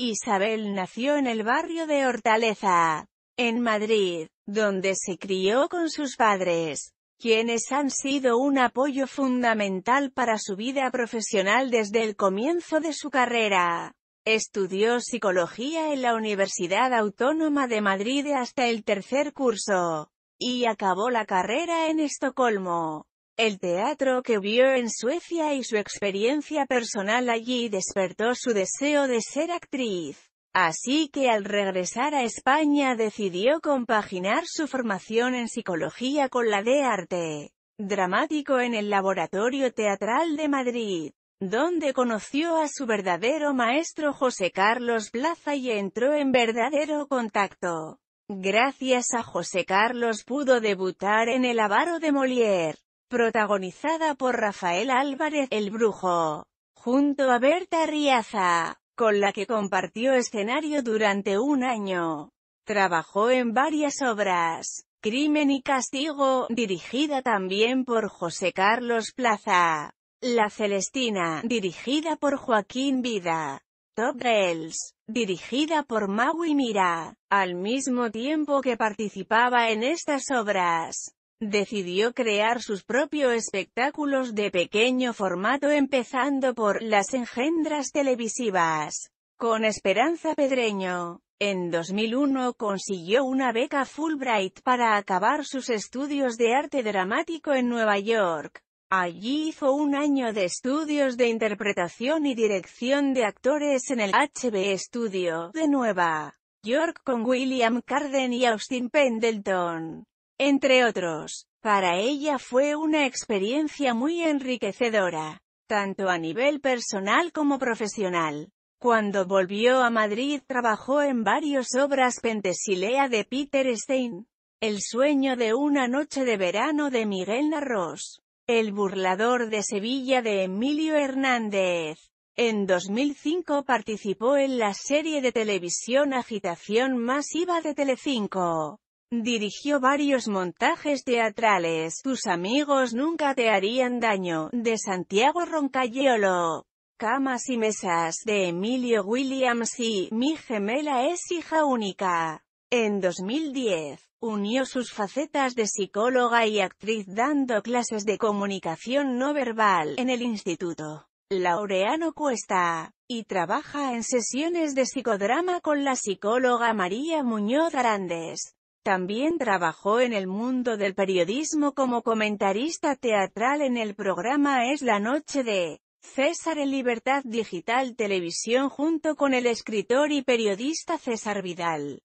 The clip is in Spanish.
Isabel nació en el barrio de Hortaleza, en Madrid, donde se crió con sus padres, quienes han sido un apoyo fundamental para su vida profesional desde el comienzo de su carrera. Estudió psicología en la Universidad Autónoma de Madrid hasta el tercer curso, y acabó la carrera en Estocolmo. El teatro que vio en Suecia y su experiencia personal allí despertó su deseo de ser actriz. Así que al regresar a España decidió compaginar su formación en psicología con la de arte dramático en el Laboratorio Teatral de Madrid, donde conoció a su verdadero maestro José Carlos Plaza y entró en verdadero contacto. Gracias a José Carlos pudo debutar en El avaro de Molière, protagonizada por Rafael Álvarez, El Brujo, junto a Berta Riaza, con la que compartió escenario durante un año. Trabajó en varias obras, Crimen y Castigo, dirigida también por José Carlos Plaza, La Celestina, dirigida por Joaquín Vida, Top dirigida por Maui Mira, al mismo tiempo que participaba en estas obras. Decidió crear sus propios espectáculos de pequeño formato empezando por «Las engendras televisivas» con Esperanza Pedreño. En 2001 consiguió una beca Fulbright para acabar sus estudios de arte dramático en Nueva York. Allí hizo un año de estudios de interpretación y dirección de actores en el HB Studio de Nueva York con William Carden y Austin Pendleton entre otros. Para ella fue una experiencia muy enriquecedora, tanto a nivel personal como profesional. Cuando volvió a Madrid trabajó en varias obras Pentesilea de Peter Stein, El sueño de una noche de verano de Miguel Narros, El burlador de Sevilla de Emilio Hernández. En 2005 participó en la serie de televisión Agitación Masiva de Telecinco. Dirigió varios montajes teatrales, Tus amigos nunca te harían daño, de Santiago Roncayolo. Camas y mesas, de Emilio Williams y Mi gemela es hija única. En 2010, unió sus facetas de psicóloga y actriz dando clases de comunicación no verbal en el Instituto Laureano Cuesta, y trabaja en sesiones de psicodrama con la psicóloga María Muñoz Arandes. También trabajó en el mundo del periodismo como comentarista teatral en el programa Es la noche de César en Libertad Digital Televisión junto con el escritor y periodista César Vidal.